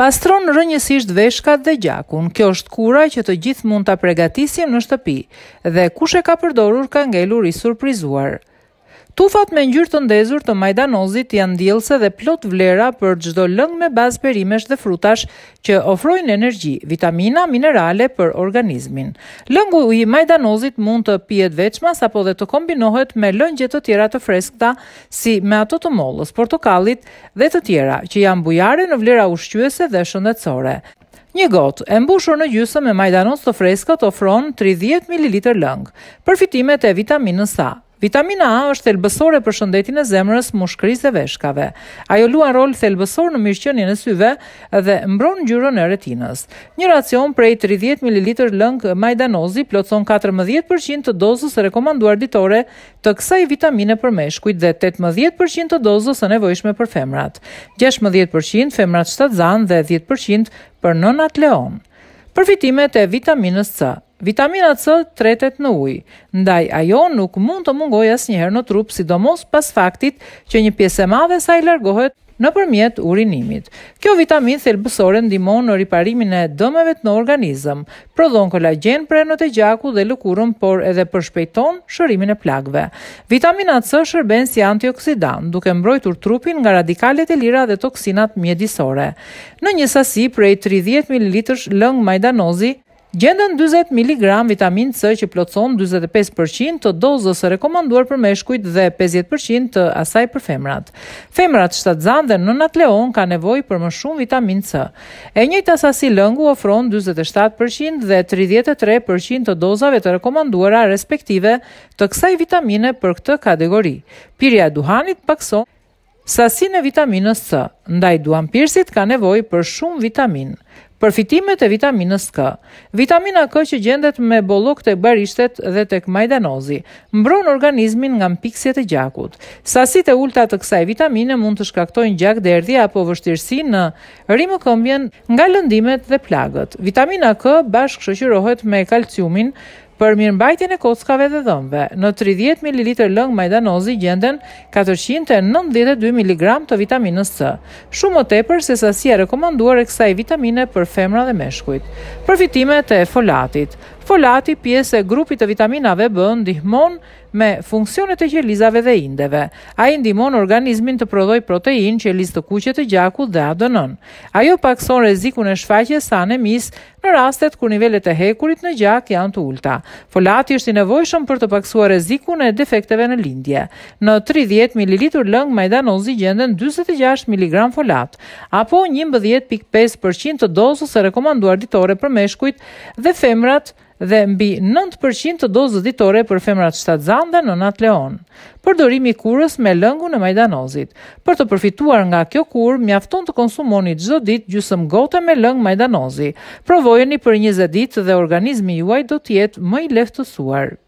Pastron rënjësisht veshkat dhe gjakun, kjo është kura që të gjithë mund të pregatisim në shtëpi, dhe kush e ka përdorur ka ngelur i surprizuar. Tufat me ngjyrë të ndezur të majdanozit janë ndjellse dhe plot vlera për çdo lëng me bazë perimesh dhe frutash që ofrojnë energji, vitamina, minerale për organizmin. Lëngu i majdanozit mund të pihet veçm apo dhe të kombinohet me lëngje të tjera të freskëta si me ato të mollës, portokallit dhe të tjera që janë bujare në vlera ushqyese dhe shëndetësore. Një gotë e mbushur në gjysmë me majdanoz të freskët ofron 30 ml lëng. Përfitimet e vitaminës A Vitamina A është thelbësore për shëndetin e zemrës, mushkërisë dhe veshkave. Ajo luan rol thelbësor në mirëqenien e syve dhe mbron ngjyrën e retinës. Një racion prej 30 ml lëng majdanozi plotson 14% të dozës së rekomanduar ditore të kësaj vitamine për meshkujt dhe 18% të dozës së nevojshme për femrat. 16% femrat shtatzan dhe 10% për nënat leon. Përfitimet e vitaminës C. Vitamina C tretet në ujë, ndaj ajo nuk mund të mungoj as njëherë në trup, sidomos pas faktit që një pjesë e madhe sa i largohet në përmjet urinimit. Kjo vitamin thelbësore ndimon në riparimin e dëmeve të në organizëm, prodhon kolagen për e në të gjaku dhe lukurën, por edhe përshpejton shërimin e plagve. Vitamina C shërben si antioksidan, duke mbrojtur trupin nga radikalet e lira dhe toksinat mjedisore. Në një sasi, prej 30 ml lëng majdanozi, Gjendën 20 mg vitamin C që plotson 45% të dozës së rekomanduar për meshkujt dhe 50% të asaj për femrat. Femrat shtatzan dhe nënat leon ka nevojë për më shumë vitamin C. E njëjta sasi lëngu ofron 47% dhe 33% të dozave të rekomanduara respektive të kësaj vitamine për këtë kategori. Pirja e duhanit pakson sasinë e vitaminës C, ndaj duan pirësit ka nevojë për shumë vitaminë. Përfitimet e vitaminës K. Vitamina K që gjendet me bollok të barishtet dhe të majdanozi, mbron organizmin nga mpiksjet e gjakut. Sasitë e ulta të kësaj vitamine mund të shkaktojnë gjak derdhja apo vështirësi në rrimë këmbjen nga lëndimet dhe plagët. Vitamina K bashkë shëqyrohet me kalciumin, për mirëmbajtjen e kockave dhe dhëmbëve. Në 30 ml lëng majdanozi gjenden 492 mg të vitaminës C, shumë më tepër se sa si e rekomanduar e kësaj vitamine për femra dhe meshkujt. Përfitimet e folatit folati pjesë e grupit të vitaminave B ndihmon me funksionet e qelizave dhe indeve. A i ndihmon organizmin të prodhoj protein, qeliz të kuqet të gjakut dhe adënën. Ajo pakson rezikun e shfaqje sa anemis në rastet kër nivellet e hekurit në gjak janë të ulta. Folati është i nevojshëm për të paksuar rezikun e defekteve në lindje. Në 30 ml lëng majdanozi gjenden 26 mg folat, apo 11.5% të dosës e rekomanduar ditore për meshkujt dhe femrat dhe mbi 9% të dozës ditore për femrat shtatzande në Natë Leon. Përdorimi i kurës me lëngu në majdanozit. Për të përfituar nga kjo kur, mjafton të konsumoni çdo ditë gjysmë gote me lëng majdanozi. Provojeni për 20 ditë dhe organizmi juaj do të jetë më i lehtësuar.